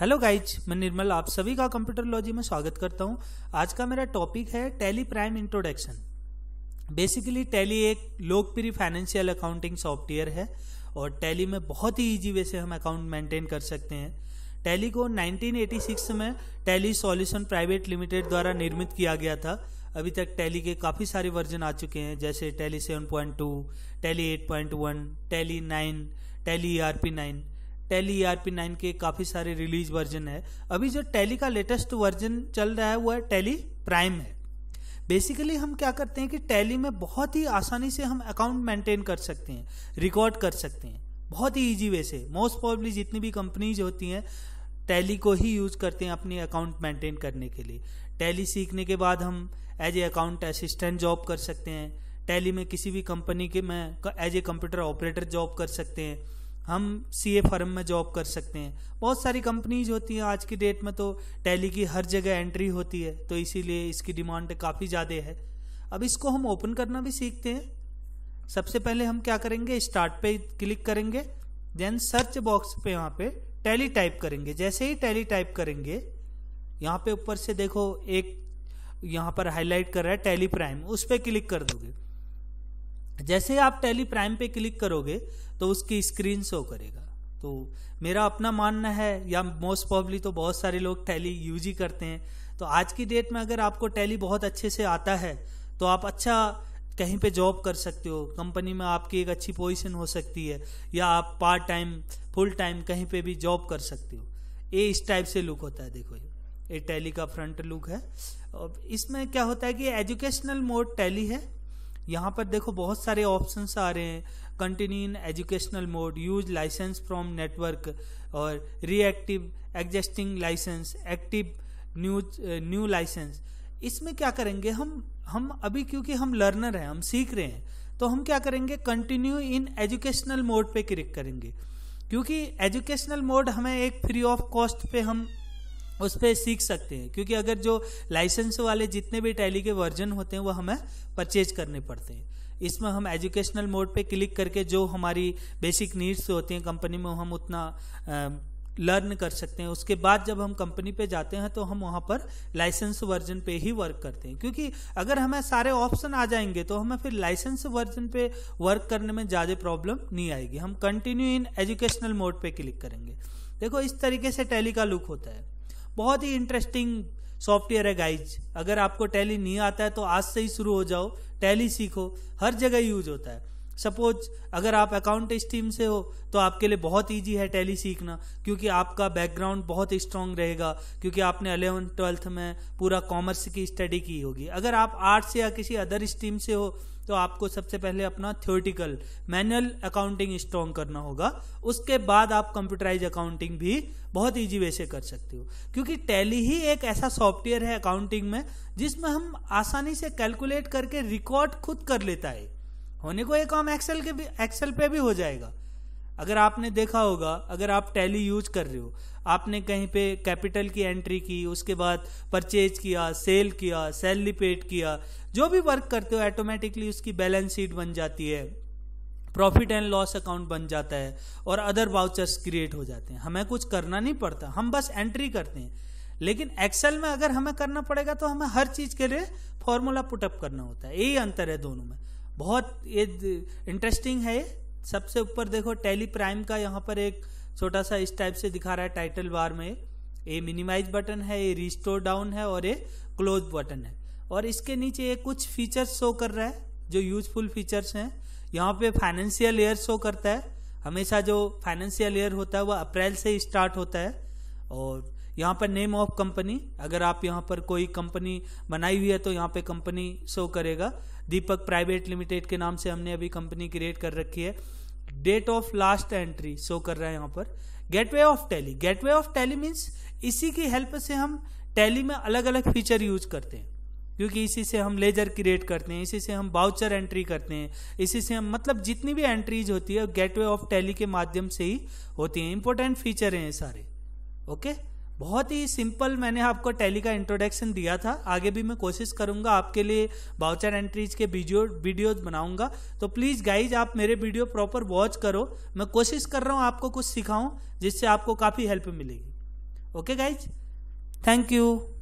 hello guys मैं निर्मल आप सभी का कंप्यूटर लॉजी में स्वागत करता हूं आज का मेरा टॉपिक है Tally Prime introduction basically Tally एक लोकप्रिय फाइनेंशियल अकाउंटिंग सॉफ्टवेयर है और टेली में बहुत ही इजी वे से हम अकाउंट मेंटेन कर सकते हैं टेली को 1986 में टेली सॉल्यूशन प्राइवेट लिमिटेड द्वारा निर्मित किया गया था अभी तक टैली के काफ़ी सारे वर्जन आ चुके हैं जैसे Tally seven Tally eight Tally nine Tally R P nine Tally E nine के काफ़ी सारे रिलीज वर्जन है अभी जो टैली का लेटेस्ट वर्जन चल रहा है वो है टेली प्राइम है बेसिकली हम क्या करते हैं कि टैली में बहुत ही आसानी से हम अकाउंट मेंटेन कर सकते हैं रिकॉर्ड कर सकते हैं बहुत ही ईजी वे से मोस्ट प्रॉब्ली जितनी भी कंपनीज होती हैं टैली को ही यूज करते हैं अपने अकाउंट मेंटेन करने के लिए टैली सीखने के बाद हम as a account assistant job कर सकते हैं टैली में किसी भी कंपनी के में as a computer operator job कर सकते हैं हम सी ए फर्म में जॉब कर सकते हैं बहुत सारी कंपनीज होती हैं आज की डेट में तो टैली की हर जगह एंट्री होती है तो इसीलिए इसकी डिमांड काफ़ी ज़्यादा है अब इसको हम ओपन करना भी सीखते हैं सबसे पहले हम क्या करेंगे स्टार्ट पे क्लिक करेंगे देन सर्च बॉक्स पे यहाँ पे टैली टाइप करेंगे जैसे ही टैली टाइप करेंगे यहाँ पे ऊपर से देखो एक यहाँ पर हाईलाइट कर रहा है टैली प्राइम उस पर क्लिक कर दोगे तो जैसे आप टेली प्राइम पे क्लिक करोगे तो उसकी स्क्रीन शो करेगा तो मेरा अपना मानना है या मोस्ट प्रॉब्ली तो बहुत सारे लोग टैली यूज ही करते हैं तो आज की डेट में अगर आपको टैली बहुत अच्छे से आता है तो आप अच्छा कहीं पे जॉब कर सकते हो कंपनी में आपकी एक अच्छी पोजीशन हो सकती है या आप पार्ट टाइम फुल टाइम कहीं पे भी जॉब कर सकते हो ये इस टाइप से लुक होता है देखो ये ये टैली का फ्रंट लुक है और इसमें क्या होता है कि एजुकेशनल मोड टैली है यहाँ पर देखो बहुत सारे ऑप्शन आ रहे हैं continue in educational mode use license from network और reactive existing license active new new license इसमें क्या करेंगे हम हम अभी क्योंकि हम लर्नर हैं हम सीख रहे हैं तो हम क्या करेंगे कंटिन्यू इन एजुकेशनल मोड पे क्लिक करेंगे क्योंकि एजुकेशनल मोड हमें एक फ्री ऑफ कॉस्ट पे हम उस पर सीख सकते हैं क्योंकि अगर जो लाइसेंस वाले जितने भी टैली के वर्जन होते हैं वो हमें परचेज करने पड़ते हैं इसमें हम एजुकेशनल मोड पे क्लिक करके जो हमारी बेसिक नीड्स होती हैं कंपनी में हम उतना लर्न कर सकते हैं उसके बाद जब हम कंपनी पे जाते हैं तो हम वहाँ पर लाइसेंस वर्जन पे ही वर्क करते हैं क्योंकि अगर हमें सारे ऑप्शन आ जाएंगे तो हमें फिर लाइसेंस वर्जन पे वर्क करने में ज़्यादा प्रॉब्लम नहीं आएगी हम कंटिन्यू इन एजुकेशनल मोड पे क्लिक करेंगे देखो इस तरीके से टैली का लुक होता है बहुत ही इंटरेस्टिंग सॉफ्टवेयर है गाइज अगर आपको टैली नहीं आता है तो आज से ही शुरू हो जाओ टैली सीखो हर जगह यूज होता है सपोज अगर आप अकाउंट स्ट्रीम से हो तो आपके लिए बहुत ईजी है टैली सीखना क्योंकि आपका बैकग्राउंड बहुत स्ट्रांग रहेगा क्योंकि आपने अलेवेंथ ट्वेल्थ में पूरा कॉमर्स की स्टडी की होगी अगर आप आर्ट्स या किसी अदर स्ट्रीम से हो तो आपको सबसे पहले अपना थ्योरेटिकल मैनुअल अकाउंटिंग स्ट्रांग करना होगा उसके बाद आप कंप्यूटराइज अकाउंटिंग भी बहुत इजी वे से कर सकते हो क्योंकि टैली ही एक ऐसा सॉफ्टवेयर है अकाउंटिंग में जिसमें हम आसानी से कैलकुलेट करके रिकॉर्ड खुद कर लेता है होने को ये काम एक्सेल के भी एक्सेल पे भी हो जाएगा अगर आपने देखा होगा अगर आप टैली यूज कर रहे हो आपने कहीं पे कैपिटल की एंट्री की उसके बाद परचेज किया सेल किया सैलरी पेड किया जो भी वर्क करते हो ऑटोमेटिकली उसकी बैलेंस शीट बन जाती है प्रॉफिट एंड लॉस अकाउंट बन जाता है और अदर वाउचर्स क्रिएट हो जाते हैं हमें कुछ करना नहीं पड़ता हम बस एंट्री करते हैं लेकिन एक्सेल में अगर हमें करना पड़ेगा तो हमें हर चीज के लिए फॉर्मूला पुटअप करना होता है यही अंतर है दोनों में बहुत ये इंटरेस्टिंग है सबसे ऊपर देखो टेली प्राइम का यहाँ पर एक छोटा सा इस टाइप से दिखा रहा है टाइटल बार में ये मिनिमाइज बटन है ये रिस्टोर डाउन है और ये क्लोज बटन है और इसके नीचे ये कुछ फीचर्स शो कर रहा है जो यूजफुल फीचर्स हैं यहाँ पे फाइनेंशियल ईयर शो करता है हमेशा जो फाइनेंशियल ईयर होता है वह अप्रैल से स्टार्ट होता है और यहाँ पर नेम ऑफ कंपनी अगर आप यहाँ पर कोई कंपनी बनाई हुई है तो यहाँ पे कंपनी शो करेगा दीपक प्राइवेट लिमिटेड के नाम से हमने अभी कंपनी क्रिएट कर रखी है date of last entry show कर रहा है यहाँ पर gateway of Tally gateway of Tally means इसी की हेल्प से हम टैली में अलग अलग फीचर यूज करते हैं क्योंकि इसी से हम लेजर क्रिएट करते हैं इसी से हम बाउचर एंट्री करते हैं इसी से हम मतलब जितनी भी एंट्रीज होती है गेटवे ऑफ टैली के माध्यम से ही होती है इंपॉर्टेंट फीचर हैं सारे ओके बहुत ही सिंपल मैंने आपको टैली का इंट्रोडक्शन दिया था आगे भी मैं कोशिश करूंगा आपके लिए बाउचर एंट्रीज के वीडियो वीडियोज बनाऊंगा तो प्लीज़ गाइज आप मेरे वीडियो प्रॉपर वॉच करो मैं कोशिश कर रहा हूँ आपको कुछ सिखाऊं जिससे आपको काफ़ी हेल्प मिलेगी ओके गाइज थैंक यू